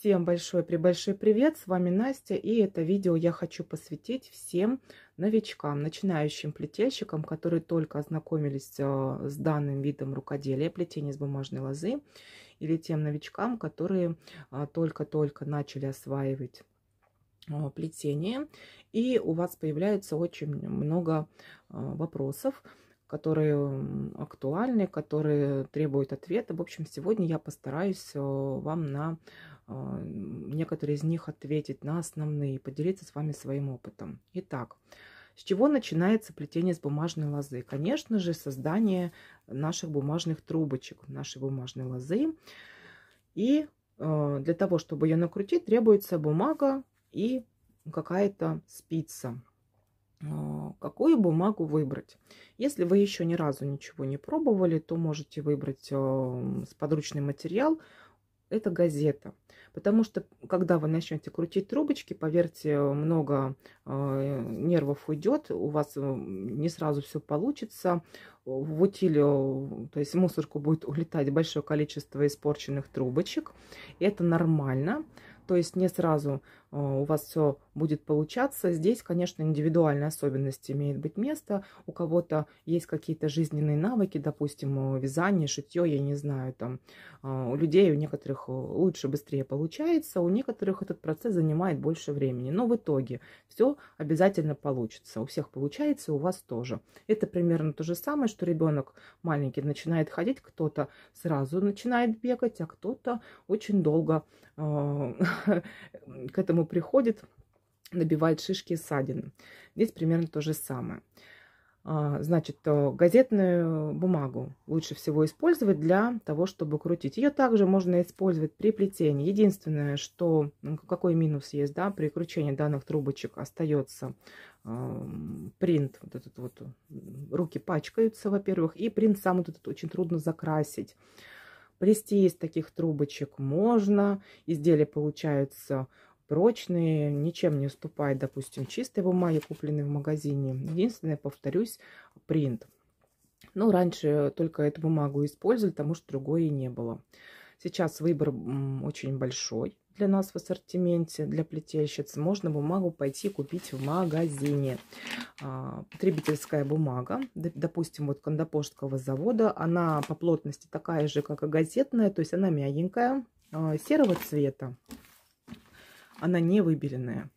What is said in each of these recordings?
Всем большой пребольшой привет, с вами Настя, и это видео я хочу посвятить всем новичкам, начинающим плетельщикам, которые только ознакомились с э, данным видом рукоделия, плетения из бумажной лозы, или тем новичкам, которые э, только-только начали осваивать э, плетение, и у вас появляется очень много вопросов, которые актуальны, которые требуют ответа. В общем, сегодня я постараюсь вам на а, некоторые из них ответить на основные и поделиться с вами своим опытом. Итак, с чего начинается плетение с бумажной лозы? Конечно же, создание наших бумажных трубочек, нашей бумажной лозы. И а, для того, чтобы ее накрутить, требуется бумага и какая-то спица. А, какую бумагу выбрать? Если вы еще ни разу ничего не пробовали, то можете выбрать подручный материал – это газета. Потому что, когда вы начнете крутить трубочки, поверьте, много э, нервов уйдет, у вас э, не сразу все получится. В утиле, э, то есть в мусорку будет улетать большое количество испорченных трубочек. и Это нормально. То есть не сразу а, у вас все будет получаться. Здесь, конечно, индивидуальные особенности имеют быть место. У кого-то есть какие-то жизненные навыки, допустим, э, вязание, шитье, я не знаю, там а, у людей, у некоторых э, лучше, быстрее получается, у некоторых этот процесс занимает больше времени. Но в итоге все обязательно получится. У всех получается, у вас тоже. Это примерно то же самое, что ребенок маленький начинает ходить, кто-то сразу начинает бегать, а кто-то очень долго а, к этому кому приходит, набивает шишки и ссадины. Здесь примерно то же самое. А, значит, э, газетную бумагу лучше всего использовать для того, чтобы крутить. Ее также можно использовать при плетении. Единственное, что ну, какой минус есть, да, при кручении данных трубочек остается э, принт, вот этот вот, руки пачкаются, во-первых, и принт сам вот этот очень трудно закрасить. Плести из таких трубочек можно, изделия получаются прочные, ничем не уступает, допустим, чистой бумаге, купленной в магазине. Единственное, повторюсь, принт. Ну, раньше только эту бумагу использовали, потому что другой и не было. Сейчас выбор очень большой для нас в ассортименте, для плетельщиц. Можно бумагу пойти купить в магазине. А, потребительская бумага, допустим, вот кондопожского завода, она по плотности такая же, как и газетная, то есть она мягенькая, а, серого цвета она не выбеленная.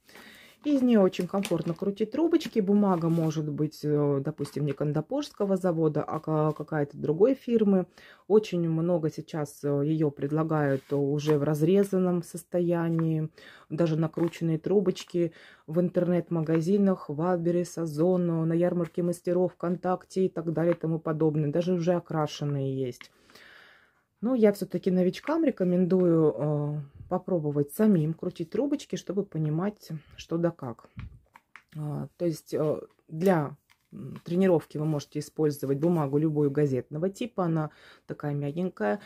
Из нее очень комфортно крутить трубочки. Бумага может быть, э, допустим, не кандапорского завода, а какая-то другой фирмы. Очень много сейчас э, ее предлагают уже в разрезанном состоянии. Даже накрученные трубочки в интернет-магазинах, в Адберес, Озон, на ярмарке мастеров, ВКонтакте и так далее и тому подобное. Даже уже окрашенные есть. Но ну, я все-таки новичкам рекомендую э, попробовать самим крутить трубочки, чтобы понимать, что да как. А, то есть э, для тренировки вы можете использовать бумагу любую газетного типа, она такая мягенькая.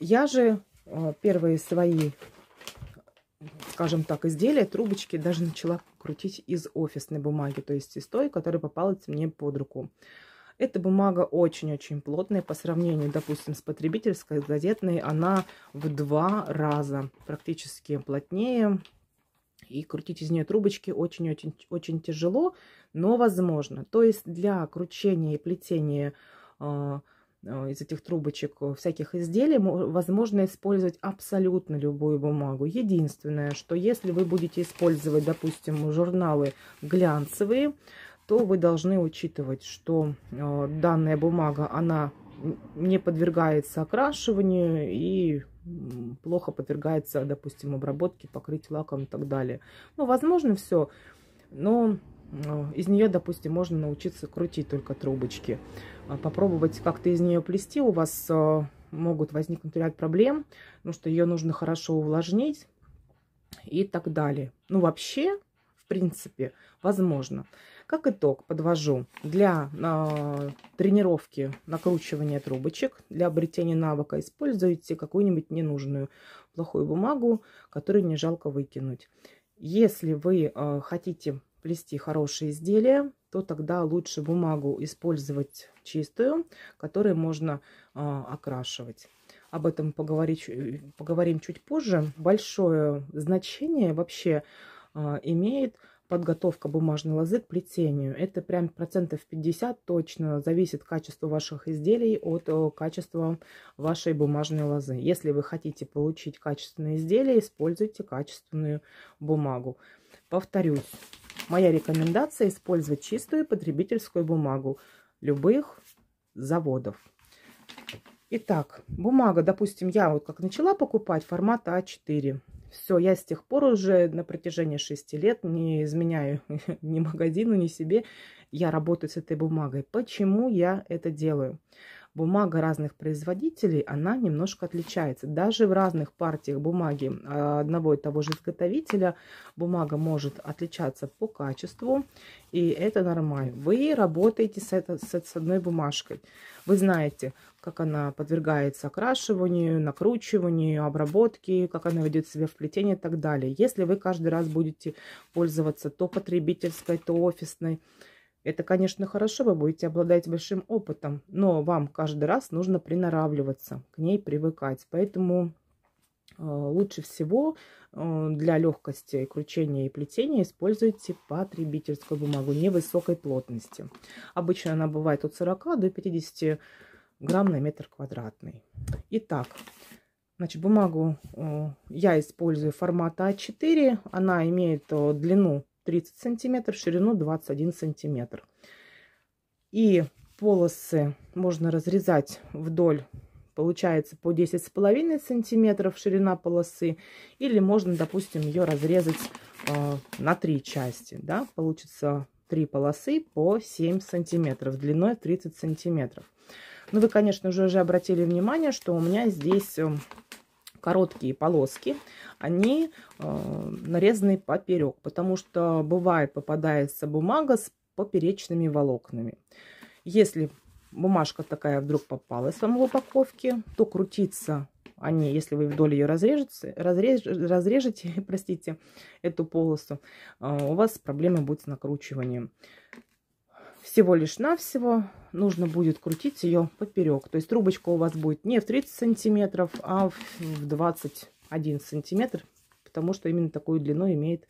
Я же э, первые свои, скажем так, изделия, трубочки даже начала крутить из офисной бумаги, то есть из той, которая попалась мне под руку. Эта бумага очень-очень плотная. По сравнению, допустим, с потребительской газетной, она в два раза практически плотнее. И крутить из нее трубочки очень-очень тяжело, но возможно. То есть для кручения и плетения э, из этих трубочек э, всяких изделий возможно использовать абсолютно любую бумагу. Единственное, что если вы будете использовать, допустим, журналы глянцевые, то вы должны учитывать, что э, данная бумага, она не подвергается окрашиванию и плохо подвергается, допустим, обработке, покрыть лаком и так далее. Ну, возможно, все, но э, из нее, допустим, можно научиться крутить только трубочки. А попробовать как-то из нее плести. У вас э, могут возникнуть ряд проблем, потому что ее нужно хорошо увлажнить и так далее. Ну, вообще, в принципе, возможно. Возможно. Как итог, подвожу. Для э, тренировки накручивания трубочек, для обретения навыка используйте какую-нибудь ненужную плохую бумагу, которую не жалко выкинуть. Если вы э, хотите плести хорошие изделия, то тогда лучше бумагу использовать чистую, которую можно э, окрашивать. Об этом поговорить, э, поговорим чуть позже. Большое значение вообще э, имеет подготовка бумажной лозы к плетению. Это прям процентов 50 точно зависит качество ваших изделий от э, качества вашей бумажной лозы. Если вы хотите получить качественные изделия, используйте качественную бумагу. Повторюсь, моя рекомендация использовать чистую потребительскую бумагу любых заводов. Итак, бумага, допустим, я вот как начала покупать формата А4. Все, я с тех пор уже на протяжении шести лет не изменяю ни магазину, ни себе. Я работаю с этой бумагой. Почему я это делаю? бумага разных производителей, она немножко отличается. Даже в разных партиях бумаги а, одного и того же изготовителя бумага может отличаться по качеству, и это нормально. Вы работаете с, это, с одной бумажкой. Вы знаете, как она подвергается окрашиванию, накручиванию, обработке, как она ведет себя в плетении и так далее. Если вы каждый раз будете пользоваться то потребительской, то офисной, это, конечно, хорошо, вы будете обладать большим опытом, но вам каждый раз нужно приноравливаться, к ней привыкать. Поэтому а, лучше всего а, для легкости кручения и плетения используйте потребительскую бумагу невысокой плотности. Обычно она бывает от 40 до 50 грамм на метр квадратный. Итак, значит, бумагу а, я использую формата А4. Она имеет длину 30 сантиметров, ширину 21 сантиметр. И полосы можно разрезать вдоль, получается, по 10 с половиной сантиметров ширина полосы. Или можно, допустим, ее разрезать э, на три части. Да? Получится три полосы по 7 сантиметров, длиной 30 сантиметров. Ну, вы, конечно же, уже обратили внимание, что у меня здесь эм, короткие полоски, они э, нарезаны поперек, потому что бывает попадается бумага с поперечными волокнами. Если бумажка такая вдруг попалась вам в упаковке, то крутиться они, если вы вдоль ее разрежете, разреж, разрежете простите, эту полосу, э, у вас проблемы будет с накручиванием всего лишь навсего нужно будет крутить ее поперек. То есть трубочка у вас будет не в 30 сантиметров, а в 21 сантиметр, потому что именно такую длину имеет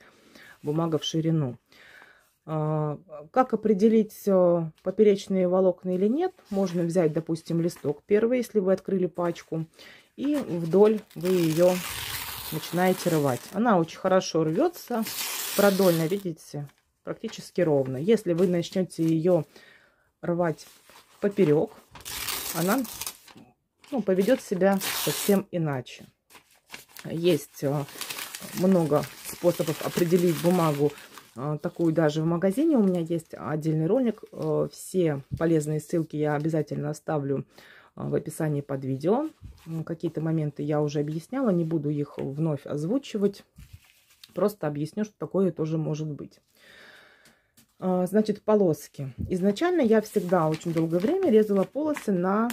бумага в ширину. А, как определить, э, поперечные волокна или нет? Можно взять, допустим, листок первый, если вы открыли пачку, и вдоль вы ее начинаете рвать. Она очень хорошо рвется, продольно, видите, практически ровно. Если вы начнете ее рвать поперек, она ну, поведет себя совсем иначе. Есть э, много способов определить бумагу э, такую даже в магазине. У меня есть отдельный ролик. Э, все полезные ссылки я обязательно оставлю в описании под видео. Какие-то моменты я уже объясняла, не буду их вновь озвучивать. Просто объясню, что такое тоже может быть. Э, значит, полоски. Изначально я всегда очень долгое время резала полосы на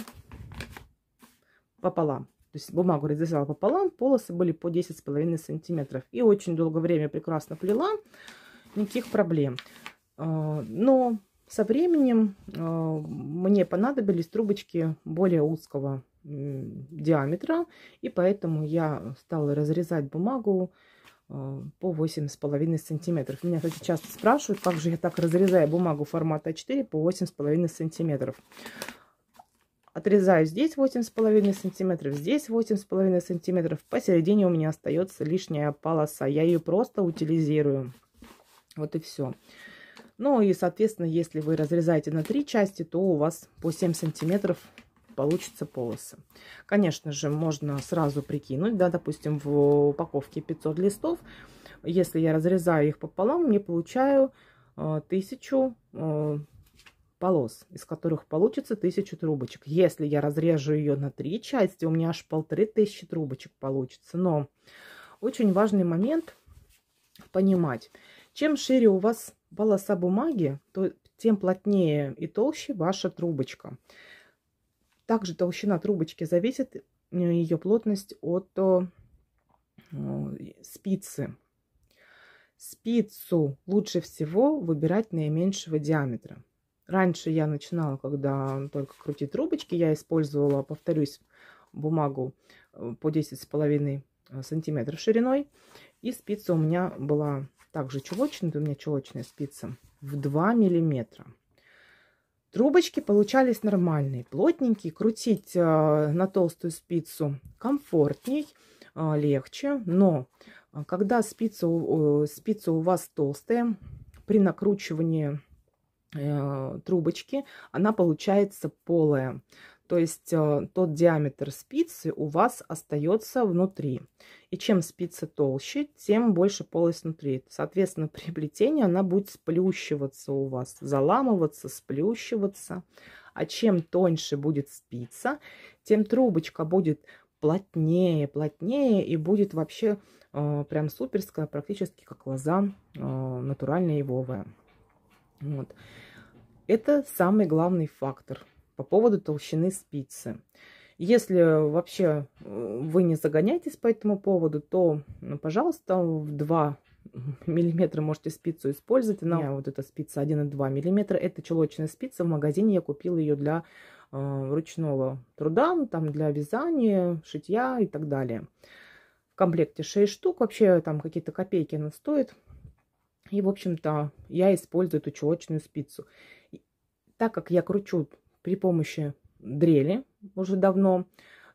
пополам. То есть бумагу разрезала пополам, полосы были по с половиной сантиметров. И очень долгое время прекрасно плела, никаких проблем. Э, но со временем э, мне понадобились трубочки более узкого диаметра, и поэтому я стала разрезать бумагу по 8,5 сантиметров. Меня, кстати, часто спрашивают, как же я так разрезаю бумагу формата А4 по 8,5 сантиметров. Отрезаю здесь 8,5 сантиметров, здесь 8,5 сантиметров. Посередине у меня остается лишняя полоса. Я ее просто утилизирую. Вот и все. Ну и, соответственно, если вы разрезаете на три части, то у вас по 7 сантиметров получится полосы. Конечно же, можно сразу прикинуть, да, допустим, в упаковке 500 листов. Если я разрезаю их пополам, мне получаю э, тысячу э, полос, из которых получится тысячу трубочек. Если я разрежу ее на три части, у меня аж полторы тысячи трубочек получится. Но очень важный момент понимать. Чем шире у вас полоса бумаги, то тем плотнее и толще ваша трубочка. Также толщина трубочки зависит, э, ее плотность от о, спицы. Спицу лучше всего выбирать наименьшего диаметра. Раньше я начинала, когда только крутить трубочки, я использовала, повторюсь, бумагу э, по 10,5 э, сантиметров шириной. И спица у меня была также чулочная, у меня чулочная спица в 2 миллиметра. Трубочки получались нормальные, плотненькие. Крутить э, на толстую спицу комфортней, э, легче. Но э, когда спица, спица у вас толстая, при накручивании трубочки она получается полая. То есть э, тот диаметр спицы у вас остается внутри. И чем спица толще, тем больше полость внутри. Соответственно, при плетении она будет сплющиваться у вас, заламываться, сплющиваться. А чем тоньше будет спица, тем трубочка будет плотнее, плотнее и будет вообще э, прям суперская, практически как лоза э, натуральная ивовая. Вот. Это самый главный фактор – по поводу толщины спицы. Если вообще э, вы не загоняетесь по этому поводу, то, ну, пожалуйста, в 2 миллиметра можете спицу использовать. Она вот эта спица 1,2 миллиметра. Это чулочная спица. В магазине я купила ее для э, ручного труда, ну, там для вязания, шитья и так далее. В комплекте 6 штук. Вообще там какие-то копейки она стоит. И, в общем-то, я использую эту чулочную спицу. Так как я кручу при помощи дрели уже давно,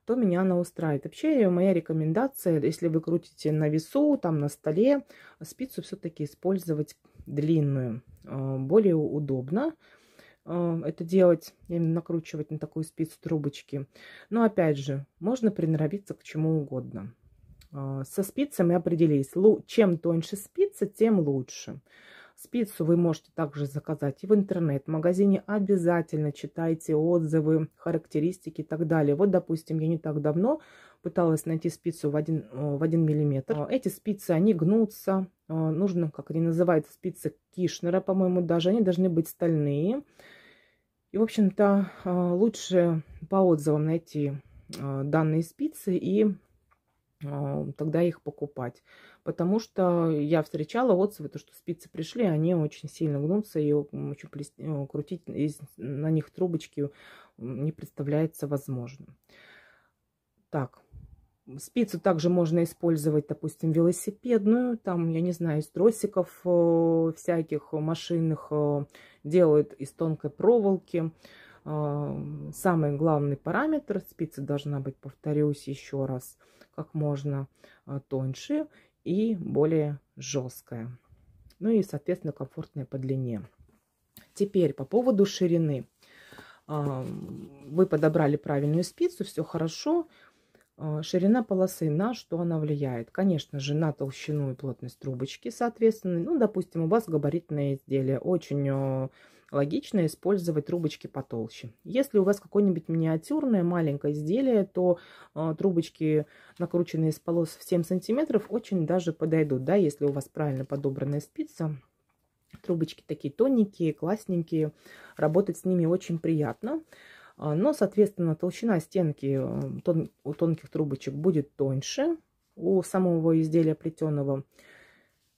то меня она устраивает. Вообще моя рекомендация, если вы крутите на весу, там на столе, спицу все-таки использовать длинную. Э, более удобно э, это делать, именно накручивать на такую спицу трубочки. Но опять же, можно приноровиться к чему угодно. Э, со спицами определились Чем тоньше спица, тем лучше. Спицу вы можете также заказать и в интернет-магазине. Обязательно читайте отзывы, характеристики и так далее. Вот, допустим, я не так давно пыталась найти спицу в 1, э, в 1 миллиметр. Э, эти спицы, они гнутся. Э, нужно, как они называются, спицы Кишнера, по-моему, даже. Они должны быть стальные. И, в общем-то, лучше по отзывам найти данные спицы и а, тогда их покупать. Потому что я встречала отзывы, то, что спицы пришли, они очень сильно гнутся, и очень плес... Э, крутить из... на них трубочки не представляется возможным. Так, спицу также можно использовать, допустим, велосипедную, там, я не знаю, из тросиков э, всяких э, машинных, делают из тонкой проволоки. Самый главный параметр спицы должна быть, повторюсь еще раз, как можно а, тоньше и более жесткая. Ну и, соответственно, комфортная по длине. Теперь по поводу ширины. Вы подобрали правильную спицу, все хорошо. А, ширина полосы, на что она влияет? Конечно же, на толщину и плотность трубочки, соответственно. Ну, допустим, у вас габаритное изделие, очень а, логично использовать трубочки потолще. Если у вас какое-нибудь миниатюрное маленькое изделие, то э, трубочки, накрученные с полос в 7 сантиметров, очень даже подойдут, да, если у вас правильно подобранная спица. Трубочки такие тоненькие, классненькие, работать с ними очень приятно. А, но, соответственно, толщина стенки тон, у тонких трубочек будет тоньше у самого изделия плетеного.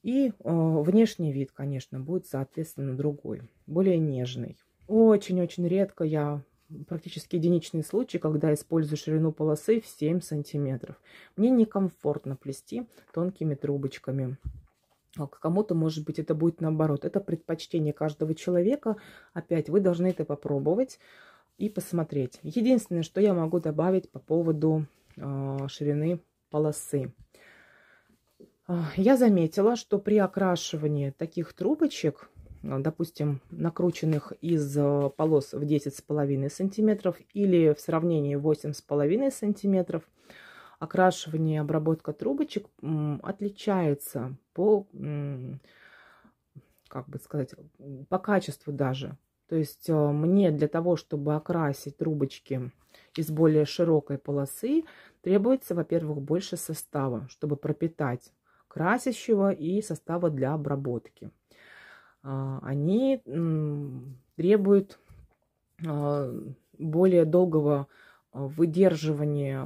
И э, внешний вид, конечно, будет, соответственно, другой более нежный. Очень-очень редко я практически единичные случаи, когда использую ширину полосы в 7 сантиметров. Мне некомфортно плести тонкими трубочками. А к кому-то, может быть, это будет наоборот. Это предпочтение каждого человека. Опять вы должны это попробовать и посмотреть. Единственное, что я могу добавить по поводу э, ширины полосы. А, я заметила, что при окрашивании таких трубочек Э, допустим, накрученных из э, полос в 10,5 сантиметров или в сравнении 8,5 сантиметров, окрашивание и обработка трубочек отличается по, как бы сказать, по качеству даже. То есть э, мне для того, чтобы окрасить трубочки из более широкой полосы, требуется, во-первых, больше состава, чтобы пропитать красящего и состава для обработки. А, они требуют а, более долгого а, выдерживания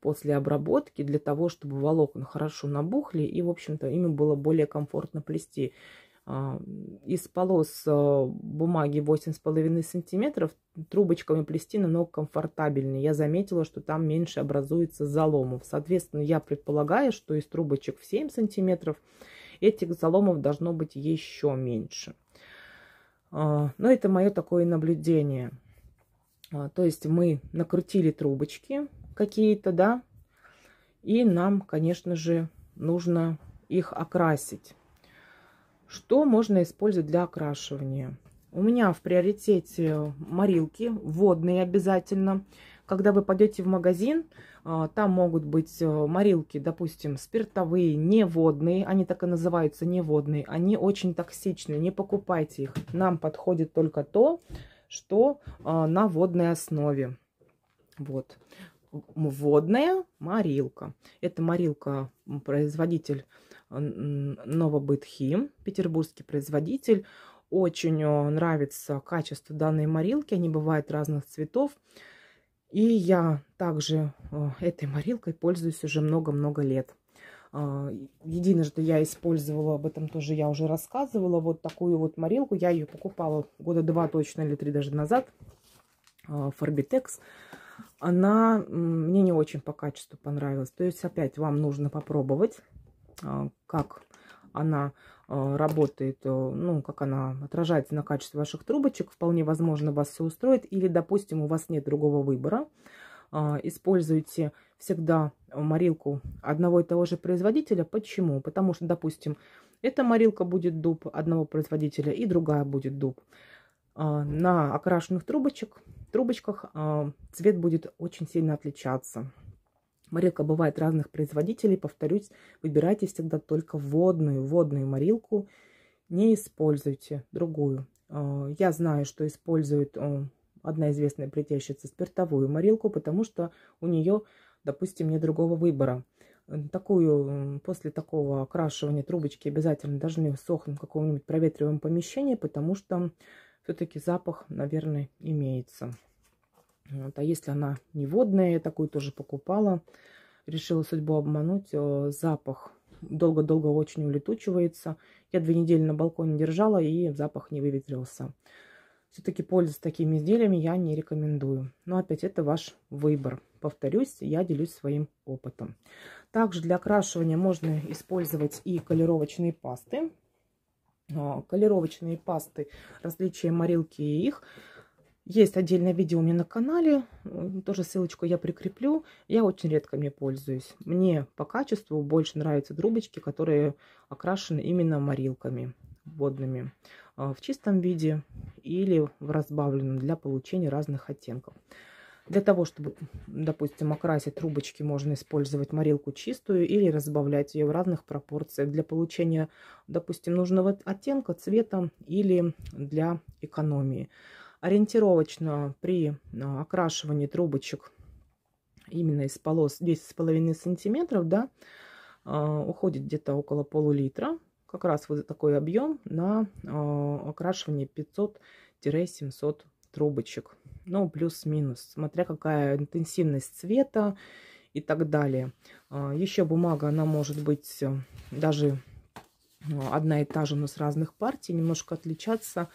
после обработки для того, чтобы волокна хорошо набухли и, в общем-то, ими было более комфортно плести. Из полос бумаги 8,5 сантиметров трубочками плести намного комфортабельнее. Я заметила, что там меньше образуется заломов. Соответственно, я предполагаю, что из трубочек в 7 сантиметров – этих заломов должно быть еще меньше. А, Но ну, это мое такое наблюдение. А, то есть мы накрутили трубочки какие-то, да, и нам, конечно же, нужно их окрасить. Что можно использовать для окрашивания? У меня в приоритете морилки, водные обязательно когда вы пойдете в магазин, а, там могут быть э, морилки, допустим, спиртовые, неводные, они так и называются, неводные, они очень токсичны, не покупайте их. Нам подходит только то, что а, на водной основе. Вот. Водная морилка. Это морилка производитель Новобытхим, петербургский производитель. Очень э, нравится качество данной морилки. Они бывают разных цветов. И я также э, этой морилкой пользуюсь уже много-много лет. А, единожды я использовала, об этом тоже я уже рассказывала, вот такую вот морилку. Я ее покупала года два точно или три даже назад. Фарбитекс. Она мне не очень по качеству понравилась. То есть опять вам нужно попробовать, а, как она Э, работает, э, ну, как она отражается на качестве ваших трубочек, вполне возможно, вас все устроит. Или, допустим, у вас нет другого выбора, э, используйте всегда морилку одного и того же производителя. Почему? Потому что, допустим, эта морилка будет дуб одного производителя и другая будет дуб. На окрашенных трубочек, трубочках цвет будет очень сильно отличаться. Морилка бывает разных производителей. Повторюсь, выбирайте всегда только водную. Водную морилку не используйте, другую. А, я знаю, что использует а, одна известная предельщица спиртовую морилку, потому что у нее, допустим, нет другого выбора. Такую, а, после такого окрашивания трубочки обязательно должны сохнуть в каком-нибудь проветриваемом помещении, потому что все-таки запах, наверное, имеется. Вот. А если она не водная, я такую тоже покупала. Решила судьбу обмануть. Э, запах долго-долго очень улетучивается. Я две недели на балконе держала, и запах не выветрился. Все-таки пользоваться такими изделиями я не рекомендую. Но опять это ваш выбор. Повторюсь, я делюсь своим опытом. Также для окрашивания можно использовать и колеровочные пасты. Э, колеровочные пасты, различие морилки и их – есть отдельное видео у меня на канале, тоже ссылочку я прикреплю. Я очень редко мне пользуюсь. Мне по качеству больше нравятся трубочки, которые окрашены именно морилками водными а, в чистом виде или в разбавленном для получения разных оттенков. Для того, чтобы, допустим, окрасить трубочки, можно использовать морилку чистую или разбавлять ее в разных пропорциях для получения, допустим, нужного оттенка, цвета или для экономии. Ориентировочно при а, окрашивании трубочек именно из полос с половиной сантиметров, да, а, уходит где-то около полулитра. Как раз вот такой объем на а, окрашивание 500-700 трубочек. Ну, плюс-минус, смотря какая интенсивность цвета и так далее. Еще бумага, она может быть э, даже одна и та же, но с разных партий, немножко отличаться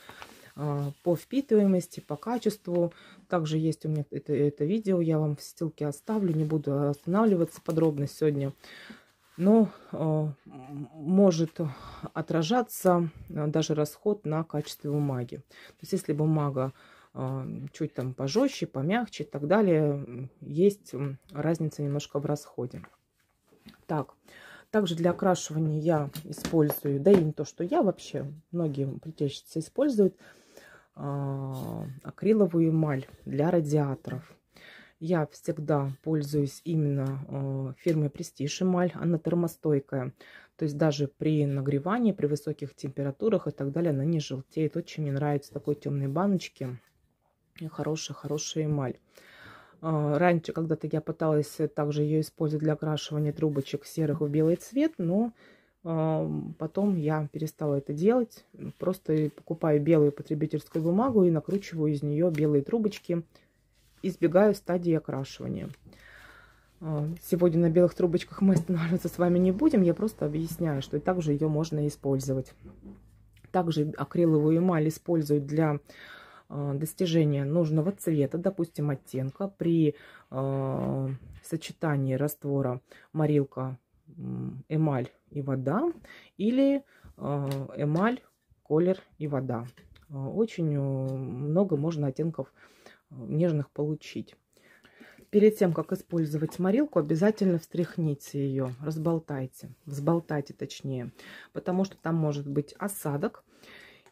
а, по впитываемости, по качеству. Также есть у меня это, это видео, я вам в ссылке оставлю, не буду останавливаться подробно сегодня. Но а, может отражаться а, даже расход на качестве бумаги. То есть если бумага чуть там пожестче, помягче и так далее, есть разница немножко в расходе. Так, также для окрашивания я использую, да и не то, что я вообще, многие плетельщицы используют, а, акриловую эмаль для радиаторов. Я всегда пользуюсь именно а, фирмой Prestige эмаль, она термостойкая. То есть даже при нагревании, при высоких температурах и так далее она не желтеет. Очень мне нравится такой темные баночки. Хорошая-хорошая эмаль. А, раньше когда-то я пыталась также ее использовать для окрашивания трубочек серых в белый цвет, но Потом я перестала это делать. Просто покупаю белую потребительскую бумагу и накручиваю из нее белые трубочки. Избегаю стадии окрашивания. Сегодня на белых трубочках мы останавливаться с вами не будем. Я просто объясняю, что и также ее можно использовать. Также акриловую эмаль используют для а, достижения нужного цвета, допустим, оттенка при а, сочетании раствора морилка эмаль и вода или э, эмаль, колер и вода. Э, очень э, много можно оттенков нежных получить. Перед тем, как использовать морилку, обязательно встряхните ее, разболтайте, взболтайте точнее, потому что там может быть осадок,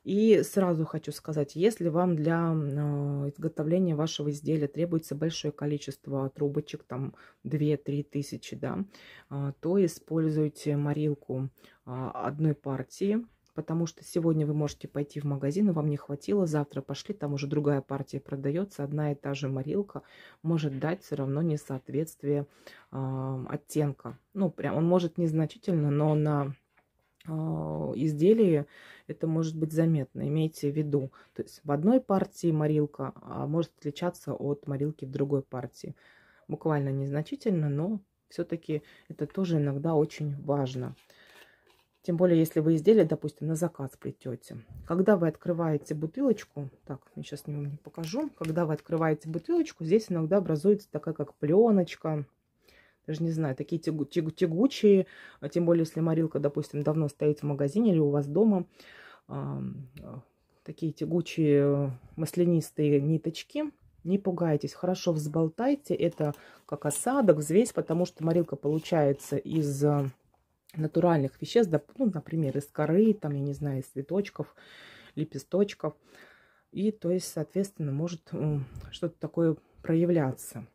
и сразу хочу сказать, если вам для э, изготовления вашего изделия требуется большое количество трубочек, там 2-3 тысячи, да, а, то используйте морилку а, одной партии, потому что сегодня вы можете пойти в магазин, и вам не хватило, завтра пошли, там уже другая партия продается, одна и та же морилка может дать все равно несоответствие э, оттенка. Ну, прям он может незначительно, но на а, изделии это может быть заметно, имейте в виду. То есть в одной партии морилка а может отличаться от морилки в другой партии. Буквально незначительно, но все-таки это тоже иногда очень важно. Тем более, если вы изделие, допустим, на заказ плетете. Когда вы открываете бутылочку, так, я сейчас не не покажу. Когда вы открываете бутылочку, здесь иногда образуется такая как пленочка, даже не знаю, такие тягу тягу тягучие, а тем более, если морилка, допустим, давно стоит в магазине или у вас дома, э, такие тягучие маслянистые ниточки. Не пугайтесь, хорошо взболтайте. Это как осадок, взвесь, потому что морилка получается из э, натуральных веществ, ну, например, из коры, там, я не знаю, из цветочков, лепесточков. И, то есть, соответственно, может что-то такое проявляться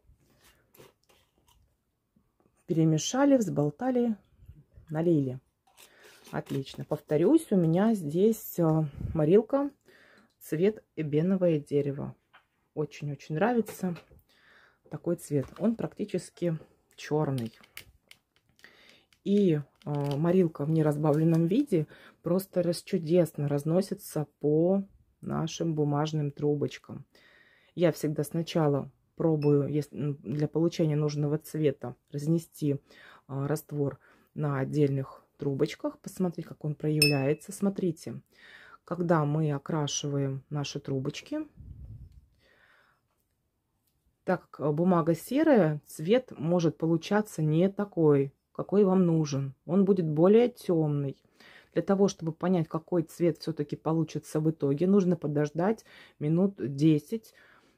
перемешали, взболтали, налили. Отлично. Повторюсь, у меня здесь э, морилка цвет эбеновое дерево. Очень-очень нравится такой цвет. Он практически черный. И э, морилка в неразбавленном виде просто расчудесно разносится по нашим бумажным трубочкам. Я всегда сначала пробую для получения нужного цвета разнести а, раствор на отдельных трубочках, посмотреть, как он проявляется. Смотрите, когда мы окрашиваем наши трубочки, так как а, бумага серая, цвет может получаться не такой, какой вам нужен. Он будет более темный. Для того, чтобы понять, какой цвет все-таки получится в итоге, нужно подождать минут 10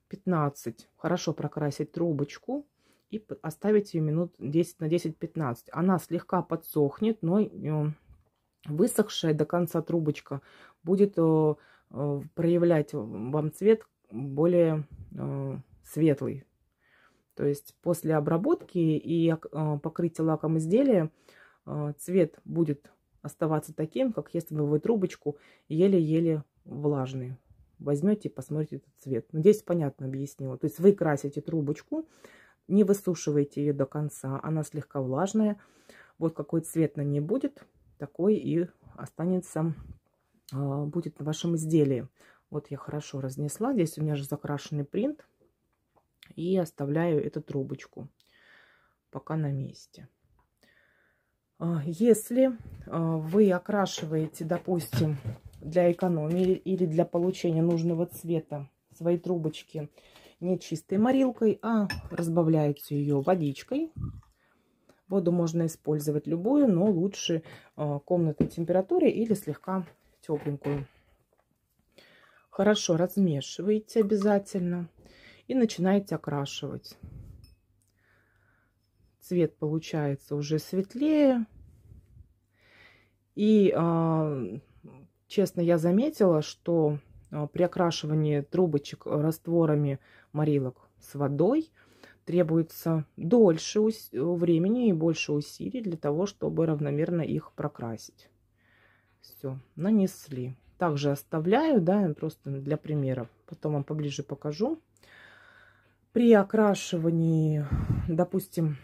15. Хорошо прокрасить трубочку и оставить ее минут 10 на 10-15. Она слегка подсохнет, но э, высохшая до конца трубочка будет э, э, проявлять вам цвет более светлый. То есть после обработки и покрытия лаком изделия цвет будет оставаться таким, как если бы вы трубочку еле-еле влажный возьмете и посмотрите этот цвет. Надеюсь, ну, понятно объяснила. То есть вы красите трубочку, не высушиваете ее до конца, она слегка влажная. Вот какой цвет на ней будет, такой и останется, а, будет на вашем изделии. Вот я хорошо разнесла. Здесь у меня же закрашенный принт. И оставляю эту трубочку пока на месте. А, если а, вы окрашиваете, допустим, для экономии или для получения нужного цвета свои трубочки не чистой морилкой, а разбавляете ее водичкой. Воду можно использовать любую, но лучше э, комнатной температуре или слегка тепленькую. Хорошо размешиваете обязательно и начинаете окрашивать. Цвет получается уже светлее. И а, Честно, я заметила, что а, при окрашивании трубочек э, растворами морилок с водой требуется дольше э, времени и больше усилий для того, чтобы равномерно их прокрасить. Все, нанесли. Также оставляю, да, просто для примера. Потом вам поближе покажу. При окрашивании, допустим,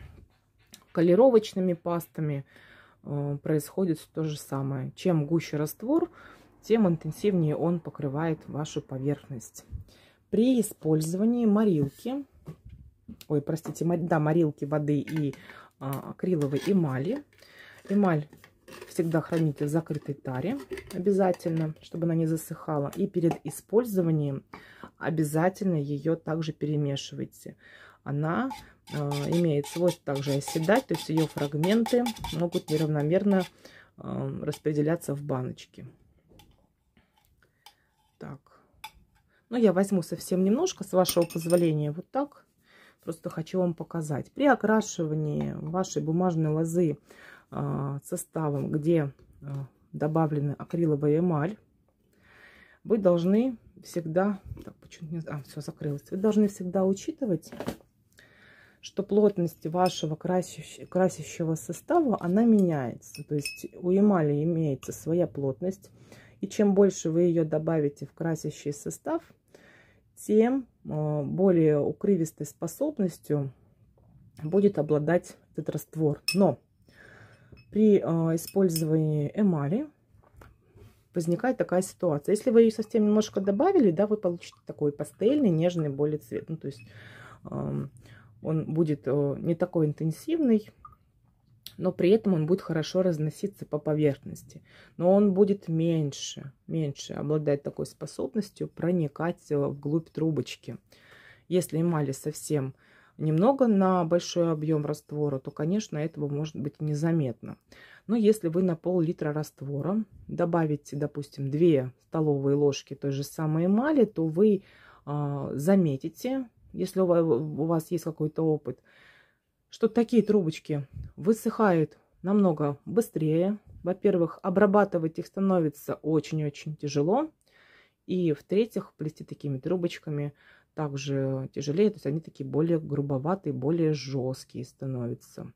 колеровочными пастами – Э, происходит то же самое. Чем гуще раствор, тем интенсивнее он покрывает вашу поверхность. При использовании морилки, ой, простите, да, морилки воды и а, акриловой эмали. Эмаль всегда храните в закрытой таре обязательно, чтобы она не засыхала. И перед использованием обязательно ее также перемешивайте. Она а, имеет свойство также оседать, то есть ее фрагменты могут неравномерно распределяться в баночке. Так, ну я возьму совсем немножко, с вашего позволения, вот так. Просто хочу вам показать. При окрашивании вашей бумажной лозы а, составом, где а, добавлена акриловая эмаль, вы должны всегда... Так, почему не... А, все, закрылось. Вы должны всегда учитывать что плотность вашего красящего, красящего состава, она меняется. То есть у эмали имеется своя плотность. И чем больше вы ее добавите в красящий состав, тем э, более укрывистой способностью будет обладать этот раствор. Но при э, использовании эмали возникает такая ситуация. Если вы ее совсем немножко добавили, да, вы получите такой пастельный, нежный более цвет. Ну, то есть эм, он будет э, не такой интенсивный, но при этом он будет хорошо разноситься по поверхности. Но он будет меньше, меньше обладать такой способностью проникать э, вглубь трубочки. Если эмали совсем немного на большой объем раствора, то, конечно, этого может быть незаметно. Но если вы на пол-литра раствора добавите, допустим, 2 столовые ложки той же самой эмали, то вы а, заметите если у вас есть какой-то опыт, что такие трубочки высыхают намного быстрее. Во-первых, обрабатывать их становится очень-очень тяжело. И в-третьих, плести такими трубочками также тяжелее, то есть они такие более грубоватые, более жесткие становятся.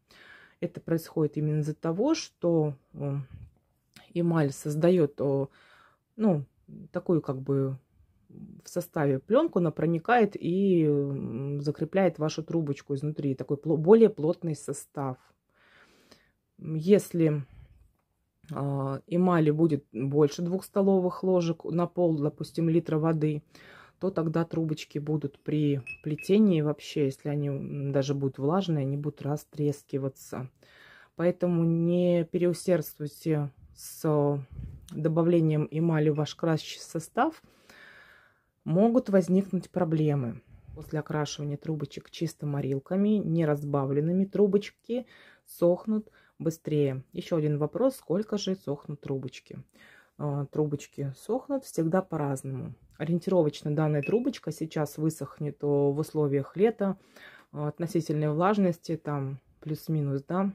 Это происходит именно из-за того, что э, эмаль создает ну, такую как бы в составе. Пленку она проникает и закрепляет вашу трубочку изнутри. Такой более плотный состав. Если а, эмали будет больше двух столовых ложек на пол, допустим, литра воды, то тогда трубочки будут при плетении вообще, если они даже будут влажные, они будут растрескиваться. Поэтому не переусердствуйте с добавлением эмали в ваш красящий состав – могут возникнуть проблемы. После окрашивания трубочек чисто морилками, не разбавленными, трубочки сохнут быстрее. Еще один вопрос, сколько же сохнут трубочки? А, трубочки сохнут всегда по-разному. Ориентировочно данная трубочка сейчас высохнет э, в условиях лета, э, относительной влажности, там плюс-минус, да,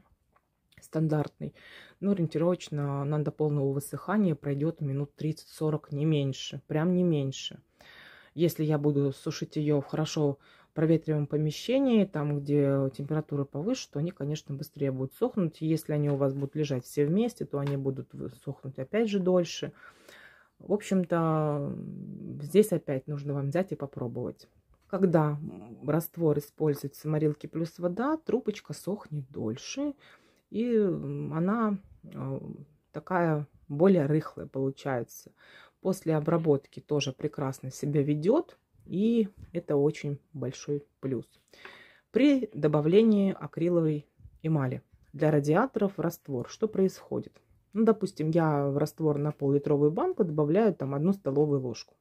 стандартный. Но ну, ориентировочно она до полного высыхания пройдет минут 30-40, не меньше, прям не меньше. Если я буду сушить ее в хорошо проветриваемом помещении, там, где температура повыше, то они, конечно, быстрее будут сохнуть. Если они у вас будут лежать все вместе, то они будут сохнуть опять же дольше. В общем-то, здесь опять нужно вам взять и попробовать. Когда раствор используется морилки плюс вода, трубочка сохнет дольше, и она э, такая более рыхлая получается после обработки тоже прекрасно себя ведет. И это очень большой плюс. При добавлении акриловой эмали для радиаторов в раствор что происходит? Ну, допустим, я в раствор на пол-литровую банку добавляю там одну столовую ложку.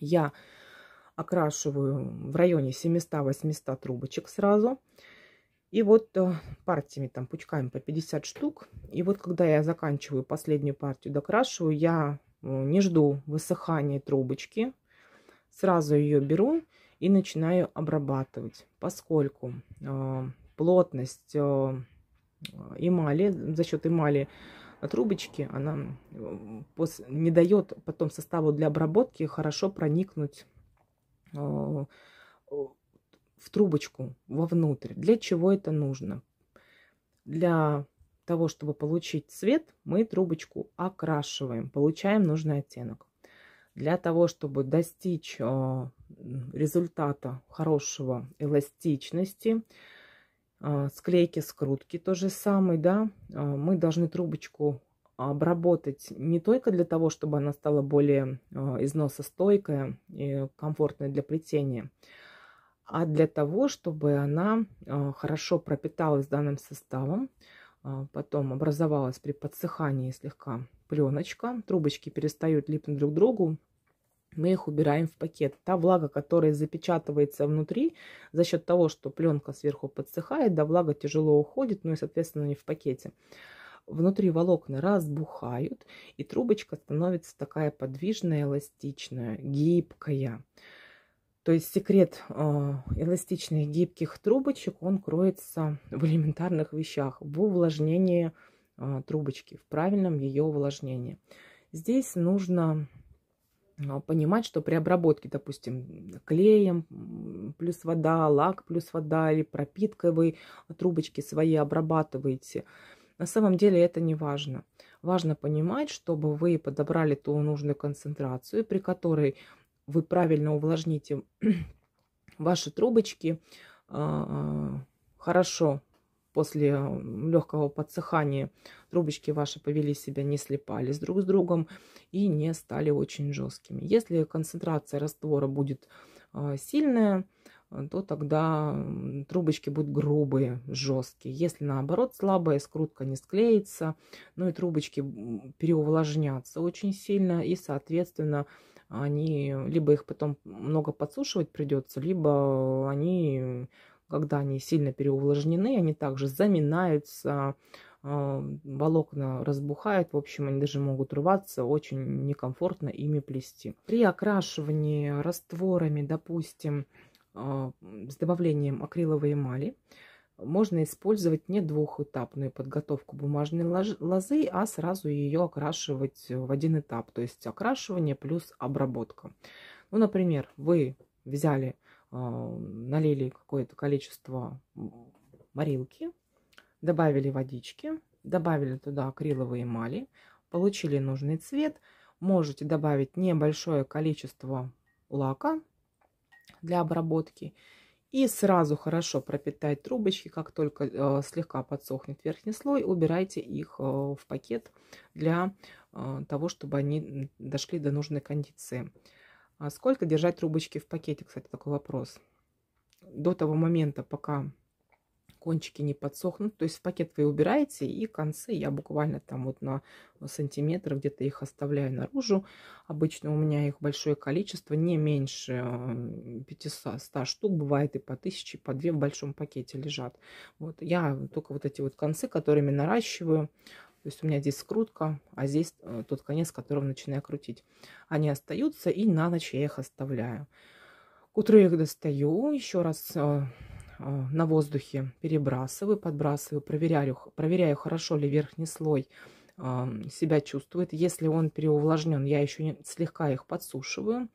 Я окрашиваю в районе 700-800 трубочек сразу. И вот э, партиями, там, пучками по 50 штук. И вот когда я заканчиваю последнюю партию, докрашиваю, я Э, не жду высыхания трубочки, сразу ее беру и начинаю обрабатывать, поскольку э, плотность э, эмали, за счет эмали трубочки, она не дает потом составу для обработки хорошо проникнуть в трубочку вовнутрь. Для чего это нужно? Для того, чтобы получить цвет, мы трубочку окрашиваем, получаем нужный оттенок. Для того, чтобы достичь э, результата хорошего эластичности, э, склейки, скрутки, то же самое, да, э, мы должны трубочку обработать не только для того, чтобы она стала более износостойкая и комфортная для плетения, а для того, чтобы она хорошо пропиталась данным составом, а, потом образовалась при подсыхании слегка пленочка. Трубочки перестают липнуть друг к другу. Мы их убираем в пакет. Та влага, которая запечатывается внутри, за счет того, что пленка сверху подсыхает, да влага тяжело уходит, ну и, соответственно, не в пакете. Внутри волокна разбухают, и трубочка становится такая подвижная, эластичная, гибкая. То есть секрет э, эластичных гибких трубочек, он кроется в элементарных вещах, в увлажнении э, трубочки, в правильном ее увлажнении. Здесь нужно э, понимать, что при обработке, допустим, клеем плюс вода, лак плюс вода или пропиткой вы трубочки свои обрабатываете, на самом деле это не важно. Важно понимать, чтобы вы подобрали ту нужную концентрацию, при которой вы правильно увлажните ваши трубочки, а, хорошо после легкого подсыхания трубочки ваши повели себя, не слепались друг с другом и не стали очень жесткими. Если концентрация раствора будет а, сильная, а, то тогда трубочки будут грубые, жесткие. Если наоборот слабая, скрутка не склеится, ну и трубочки переувлажнятся очень сильно и, соответственно, они либо их потом много подсушивать придется, либо они, когда они сильно переувлажнены, они также заминаются, а, волокна разбухают, в общем, они даже могут рваться, очень некомфортно ими плести. При окрашивании растворами, допустим, а, с добавлением акриловой эмали, можно использовать не двухэтапную подготовку бумажной лозы, а сразу ее окрашивать в один этап. То есть окрашивание плюс обработка. Ну, например, вы взяли, а, налили какое-то количество морилки, добавили водички, добавили туда акриловые эмали, получили нужный цвет. Можете добавить небольшое количество лака для обработки – и сразу хорошо пропитать трубочки, как только э, слегка подсохнет верхний слой, убирайте их э, в пакет для э, того, чтобы они дошли до нужной кондиции. А сколько держать трубочки в пакете, кстати, такой вопрос. До того момента, пока кончики не подсохнут. То есть в пакет вы убираете, и концы я буквально там вот на сантиметр где-то их оставляю наружу. Обычно у меня их большое количество, не меньше 500 штук, бывает и по 1000, по 2 в большом пакете лежат. Вот я только вот эти вот концы, которыми наращиваю, то есть у меня здесь скрутка, а здесь э, тот конец, которым начинаю крутить. Они остаются, и на ночь я их оставляю. К утру я их достаю, еще раз э, Э, на воздухе перебрасываю, подбрасываю, проверяю, проверяю хорошо ли верхний слой эм, себя чувствует. Если он переувлажнен, я еще слегка их подсушиваю.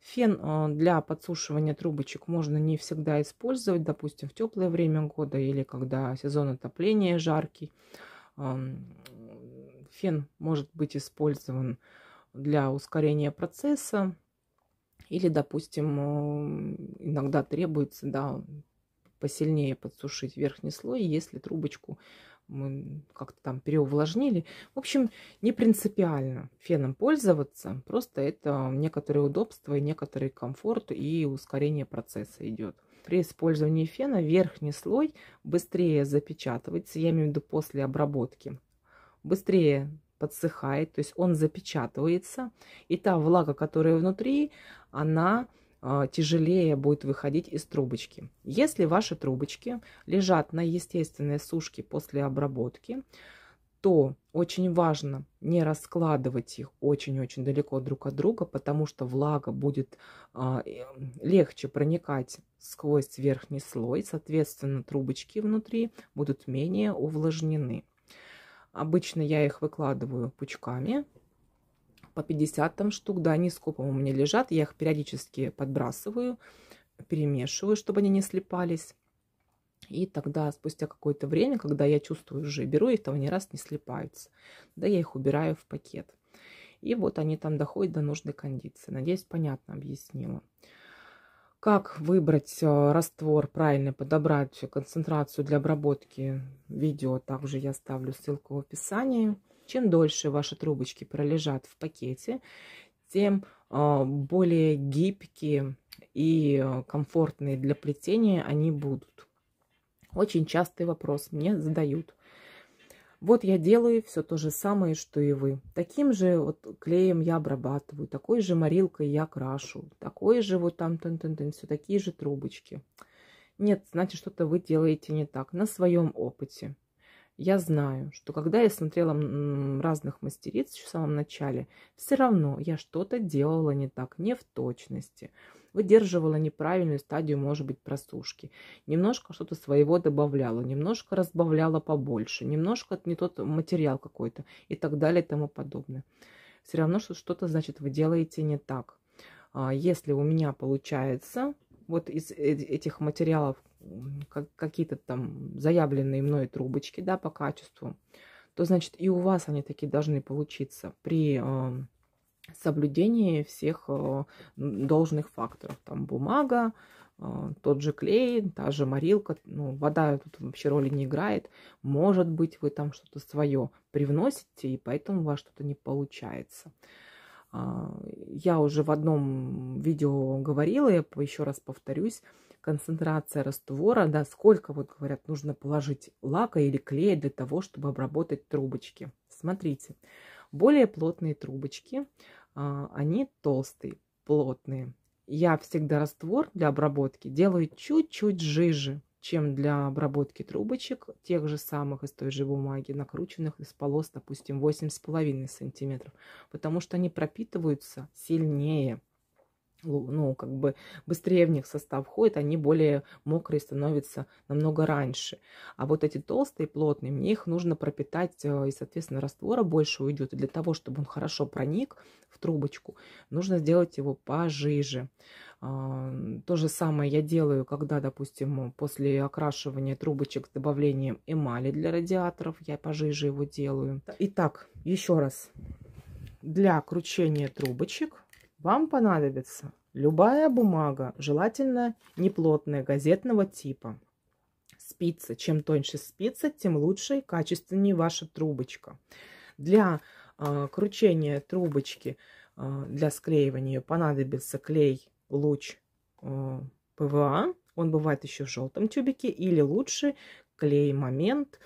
Фен э, для подсушивания трубочек можно не всегда использовать, допустим, в теплое время года или когда сезон отопления жаркий. Эм, фен может быть использован для ускорения процесса или, допустим, э, иногда требуется да, посильнее подсушить верхний слой, если трубочку мы как-то там переувлажнили. В общем, не принципиально феном пользоваться, просто это некоторое удобство и некоторый комфорт и ускорение процесса идет. При использовании фена верхний слой быстрее запечатывается, я имею в виду после обработки, быстрее подсыхает, то есть он запечатывается, и та влага, которая внутри, она а, тяжелее будет выходить из трубочки. Если ваши трубочки лежат на естественной сушке после обработки, то очень важно не раскладывать их очень-очень далеко друг от друга, потому что влага будет а, э, легче проникать сквозь верхний слой, соответственно, трубочки внутри будут менее увлажнены. Обычно я их выкладываю пучками по 50 там штук, да, они скопом у меня лежат, я их периодически подбрасываю, перемешиваю, чтобы они не слипались, И тогда, спустя какое-то время, когда я чувствую уже, беру их, там они раз не слипаются. Да, я их убираю в пакет. И вот они там доходят до нужной кондиции. Надеюсь, понятно объяснила. Как выбрать э, раствор, правильно подобрать концентрацию для обработки видео, также я ставлю ссылку в описании. Чем дольше ваши трубочки пролежат в пакете, тем а, более гибкие и а, комфортные для плетения они будут. Очень частый вопрос мне задают. Вот я делаю все то же самое, что и вы. Таким же вот клеем я обрабатываю, такой же морилкой я крашу, такой же вот там тын -тын -тын, все такие же трубочки. Нет, значит, что-то вы делаете не так на своем опыте я знаю, что когда я смотрела разных мастериц еще в самом начале, все равно я что-то делала не так, не в точности. Выдерживала неправильную стадию, может быть, просушки. Немножко что-то своего добавляла, немножко разбавляла побольше, немножко не тот материал какой-то и так далее и тому подобное. Все равно что что-то, значит, вы делаете не так. А если у меня получается вот из э, этих материалов какие-то там заявленные мной трубочки, да, по качеству, то значит и у вас они такие должны получиться при э, соблюдении всех э, должных факторов. Там бумага, э, тот же клей, та же морилка, ну, вода тут вообще роли не играет. Может быть, вы там что-то свое привносите, и поэтому у вас что-то не получается. А, я уже в одном видео говорила, я еще раз повторюсь, концентрация раствора, да, сколько, вот говорят, нужно положить лака или клея для того, чтобы обработать трубочки. Смотрите, более плотные трубочки, а, они толстые, плотные. Я всегда раствор для обработки делаю чуть-чуть жиже, чем для обработки трубочек тех же самых из той же бумаги, накрученных из полос, допустим, 8,5 сантиметров, потому что они пропитываются сильнее – ну, как бы быстрее в них состав входит, они более мокрые становятся намного раньше. А вот эти толстые, плотные, мне их нужно пропитать, э, и, соответственно, раствора больше уйдет. И для того, чтобы он хорошо проник в трубочку, нужно сделать его пожиже. То же самое я делаю, когда, допустим, после окрашивания трубочек с добавлением эмали для радиаторов, я пожиже его делаю. Итак, еще раз. Для кручения трубочек вам понадобится любая бумага, желательно неплотная, газетного типа. Спицы. Чем тоньше спица, тем лучше и качественнее ваша трубочка. Для э, кручения трубочки, э, для склеивания понадобится клей, луч э, ПВА. Он бывает еще в желтом тюбике. Или лучше клей момент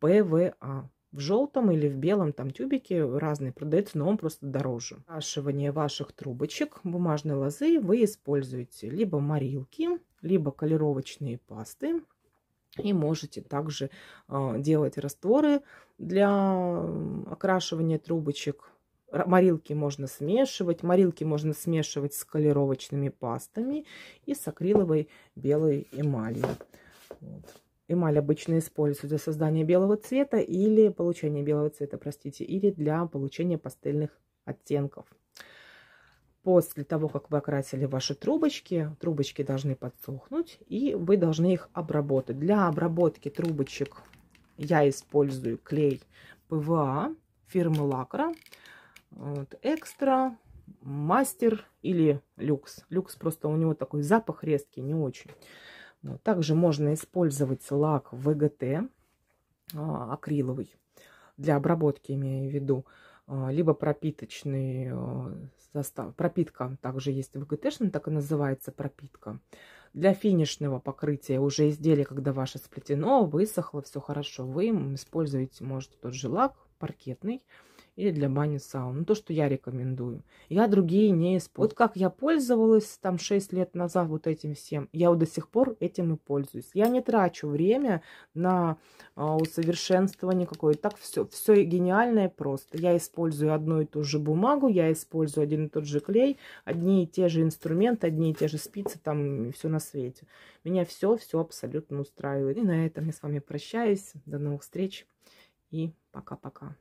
ПВА в желтом или в белом там тюбике, разные продаются, но он просто дороже. Окрашивание ваших трубочек бумажной лозы вы используете либо морилки, либо колеровочные пасты. И можете также э, делать растворы для окрашивания трубочек. Морилки можно смешивать. Морилки можно смешивать с колеровочными пастами и с акриловой белой эмалью. Вот. Эмаль обычно используется для создания белого цвета или получения белого цвета, простите, или для получения пастельных оттенков. После того, как вы окрасили ваши трубочки, трубочки должны подсохнуть, и вы должны их обработать. Для обработки трубочек я использую клей ПВА фирмы Лакра, вот, Экстра, Мастер или Люкс. Люкс просто у него такой запах резкий, не очень. Э, также можно использовать лак ВГТ э, акриловый для обработки, имею в виду, э, либо пропиточный состав. Пропитка также есть ВГТшная, так и называется пропитка. Для финишного покрытия уже изделия, когда ваше сплетено, высохло, все хорошо, вы используете, можете тот же лак паркетный, или для бани сауны. Ну, то, что я рекомендую. Я другие не использую. Вот как я пользовалась там 6 лет назад вот этим всем, я вот до сих пор этим и пользуюсь. Я не трачу время на а, усовершенствование какое-то. Так все, все гениальное просто. Я использую одну и ту же бумагу, я использую один и тот же клей, одни и те же инструменты, одни и те же спицы, там все на свете. Меня все-все абсолютно устраивает. И на этом я с вами прощаюсь. До новых встреч и пока-пока.